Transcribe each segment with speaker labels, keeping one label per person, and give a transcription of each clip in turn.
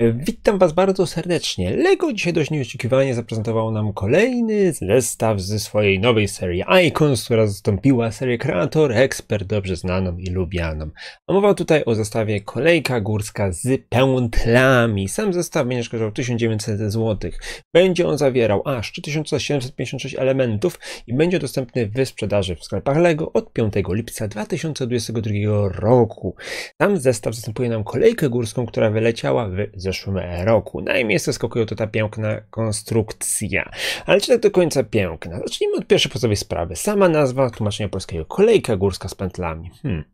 Speaker 1: Witam Was bardzo serdecznie. LEGO dzisiaj dość nieoczekiwanie zaprezentowało nam kolejny zestaw ze swojej nowej serii Icons, która zastąpiła serię Kreator Expert, dobrze znaną i lubianą. mowa tutaj o zestawie Kolejka Górska z pętlami. Sam zestaw będzie kosztował 1900 zł. Będzie on zawierał aż 3756 elementów i będzie dostępny w sprzedaży w sklepach LEGO od 5 lipca 2022 roku. Sam zestaw zastępuje nam Kolejkę Górską, która wyleciała w zeszłym roku. Na jej miejsce to ta piękna konstrukcja. Ale czy tak do końca piękna? Zacznijmy od pierwszej podstawowej sprawy. Sama nazwa tłumaczenia polskiego. Kolejka górska z pętlami. Hmm.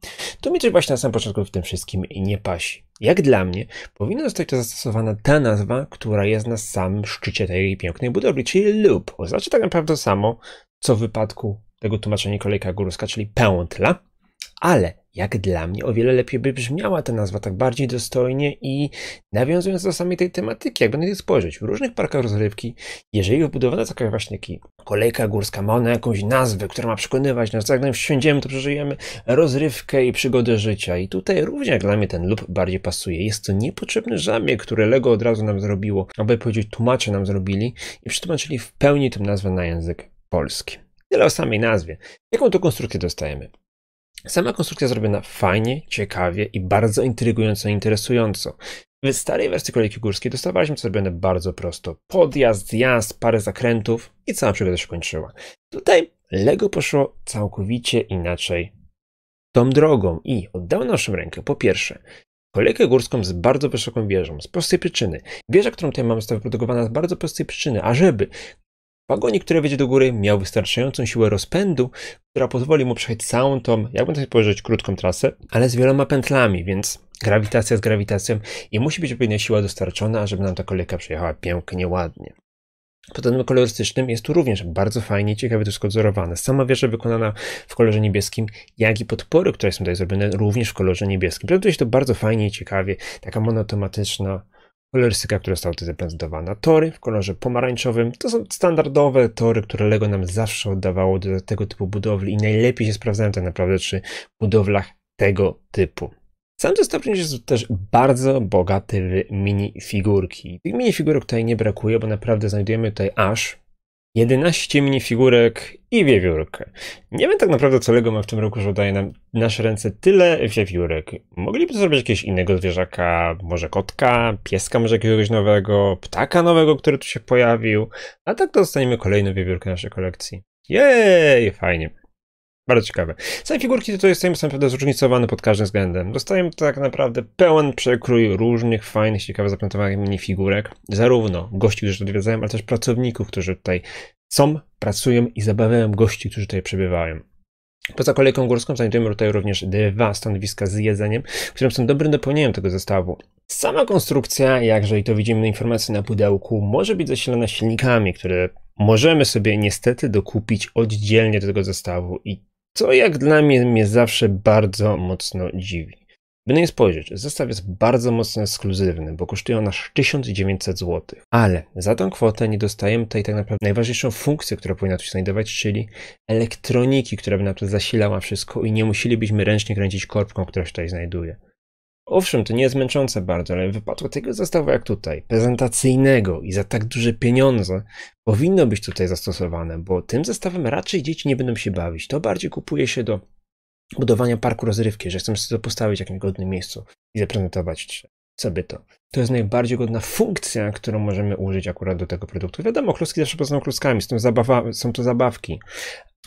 Speaker 1: To mi coś właśnie na samym początku w tym wszystkim nie pasi. Jak dla mnie, powinna zostać to zastosowana ta nazwa, która jest na samym szczycie tej pięknej budowli, czyli loop. Oznacza tak naprawdę to samo, co w wypadku tego tłumaczenia kolejka górska, czyli pętla, ale jak dla mnie o wiele lepiej by brzmiała ta nazwa, tak bardziej dostojnie i nawiązując do samej tej tematyki, jak będę spojrzeć, w różnych parkach rozrywki, jeżeli wybudowana taka właśnie kolejka górska ma ona jakąś nazwę, która ma przekonywać nas, jak nam wsiądziemy, to przeżyjemy rozrywkę i przygodę życia i tutaj również jak dla mnie ten lub bardziej pasuje. Jest to niepotrzebny żamiek, które LEGO od razu nam zrobiło, aby powiedzieć tłumacze nam zrobili i przetłumaczyli w pełni tę nazwę na język polski. Tyle o samej nazwie. Jaką to konstrukcję dostajemy? Sama konstrukcja zrobiona fajnie, ciekawie i bardzo intrygująco i interesująco. W starej wersji kolejki górskiej dostawaliśmy to zrobione bardzo prosto. Podjazd, zjazd, parę zakrętów i cała przygoda się kończyła. Tutaj Lego poszło całkowicie inaczej tą drogą i oddało naszą rękę po pierwsze kolejkę górską z bardzo wysoką wieżą, z prostej przyczyny. Wieża, którą tutaj mamy, została wyprodukowana z bardzo prostej przyczyny, ażeby Wagonik, który wejdzie do góry, miał wystarczającą siłę rozpędu, która pozwoli mu przejść całą tą, jakbym tak powiedzieć, krótką trasę, ale z wieloma pętlami, więc grawitacja z grawitacją i musi być odpowiednia siła dostarczona, żeby nam ta kolejka przejechała pięknie, ładnie. Pod tym kolorystycznym jest tu również bardzo fajnie i ciekawie to Sama wieża wykonana w kolorze niebieskim, jak i podpory, które są tutaj zrobione również w kolorze niebieskim. Prawdopodobnie się to bardzo fajnie i ciekawie, taka monotematyczna Kolorystyka, która została tutaj zaprezentowana. Tory w kolorze pomarańczowym to są standardowe tory, które LEGO nam zawsze oddawało do tego typu budowli i najlepiej się sprawdzają tak naprawdę przy budowlach tego typu. Sam zestaw jest też bardzo bogaty w minifigurki. Tych minifigurek tutaj nie brakuje, bo naprawdę znajdujemy tutaj aż 11 minifigurek i wiewiórkę. Nie wiem tak naprawdę, co Lego ma w tym roku, że daje nam nasze ręce tyle wiewiórek. Mogliby zrobić jakiegoś innego zwierzaka, może kotka, pieska może jakiegoś nowego, ptaka nowego, który tu się pojawił, a tak dostaniemy kolejną wiewiórkę naszej kolekcji. Jej, fajnie. Bardzo ciekawe. Same figurki to jest są naprawdę zróżnicowane pod każdym względem. Dostajemy tak naprawdę pełen przekrój różnych fajnych, ciekawie mini minifigurek, zarówno gości, którzy odwiedzają, ale też pracowników, którzy tutaj są, pracują i zabawiają gości, którzy tutaj przebywają. Poza kolejką górską znajdujemy tutaj również dwa stanowiska z jedzeniem, które są dobrym dopełnieniem tego zestawu. Sama konstrukcja, jakże i to widzimy na informacji na pudełku, może być zasilana silnikami, które możemy sobie niestety dokupić oddzielnie do tego zestawu i co jak dla mnie mnie zawsze bardzo mocno dziwi. By nie spojrzeć, zestaw jest bardzo mocno ekskluzywny, bo kosztuje on aż 1900 zł. Ale za tą kwotę nie dostajemy tutaj tak naprawdę najważniejszą funkcję, która powinna tu się znajdować, czyli elektroniki, która by na to zasilała wszystko i nie musielibyśmy ręcznie kręcić korbką, która się tutaj znajduje. Owszem, to nie jest męczące bardzo, ale w wypadku takiego zestawu jak tutaj, prezentacyjnego i za tak duże pieniądze, powinno być tutaj zastosowane, bo tym zestawem raczej dzieci nie będą się bawić. To bardziej kupuje się do budowania parku rozrywki, że chcę sobie to postawić w jakimś godnym miejscu i zaprezentować co by to. To jest najbardziej godna funkcja, którą możemy użyć akurat do tego produktu. Wiadomo, kluski zawsze poznają kluskami, są, zabawa, są to zabawki.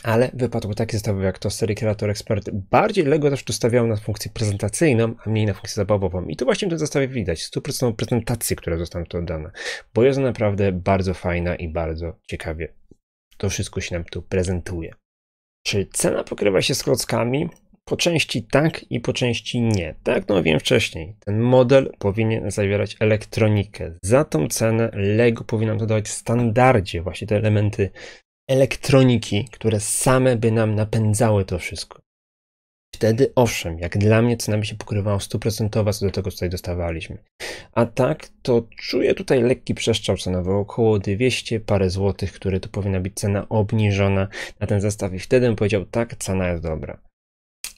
Speaker 1: Ale w wypadku takich zestawów jak to i Kreator Expert, bardziej LEGO też tu stawiało na funkcję prezentacyjną, a mniej na funkcję zabawową. I to właśnie w tym zestawie widać, 100% prezentację, która została tu oddana. Bo jest naprawdę bardzo fajna i bardzo ciekawie. To wszystko się nam tu prezentuje. Czy cena pokrywa się z klockami? Po części tak i po części nie. Tak, no wiem wcześniej. Ten model powinien zawierać elektronikę. Za tą cenę Lego powinien to dawać w standardzie właśnie te elementy elektroniki, które same by nam napędzały to wszystko. Wtedy owszem, jak dla mnie cena by się pokrywała 100% co do tego, co tutaj dostawaliśmy. A tak, to czuję tutaj lekki przeszczał cenowy, około 200 parę złotych, które to powinna być cena obniżona na ten zestaw i wtedy bym powiedział, tak, cena jest dobra.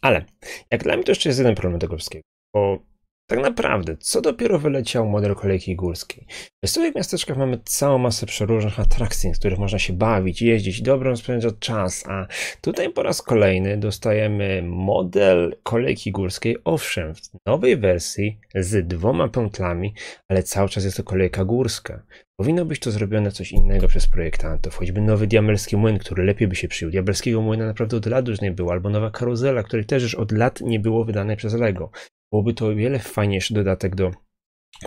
Speaker 1: Ale jak dla mnie to jeszcze jest jeden problem tego wszystkiego, bo tak naprawdę, co dopiero wyleciał model kolejki górskiej. W swoich miasteczkach mamy całą masę przeróżnych atrakcji, w których można się bawić, jeździć, dobrą spędzać czas, a tutaj po raz kolejny dostajemy model kolejki górskiej, owszem, w nowej wersji z dwoma pętlami, ale cały czas jest to kolejka górska. Powinno być to zrobione coś innego przez projektantów, choćby nowy diabelski młyn, który lepiej by się przyjął. Diabelskiego młyna naprawdę od lat już nie było, albo nowa karuzela, której też już od lat nie było wydane przez Lego byłoby to o wiele fajniejszy dodatek do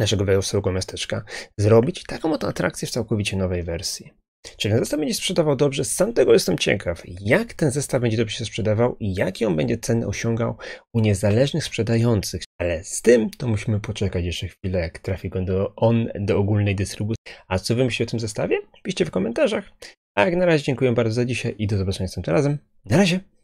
Speaker 1: naszego wesołego miasteczka, zrobić taką oto atrakcję w całkowicie nowej wersji. Czy ten zestaw będzie sprzedawał dobrze? Sam tego jestem ciekaw. Jak ten zestaw będzie dobrze się sprzedawał i jakie on będzie ceny osiągał u niezależnych sprzedających. Ale z tym to musimy poczekać jeszcze chwilę, jak trafi go do, on do ogólnej dystrybucji. A co wy myślicie o tym zestawie? Piszcie w komentarzach. A jak na razie dziękuję bardzo za dzisiaj i do zobaczenia następnym razem. Na razie!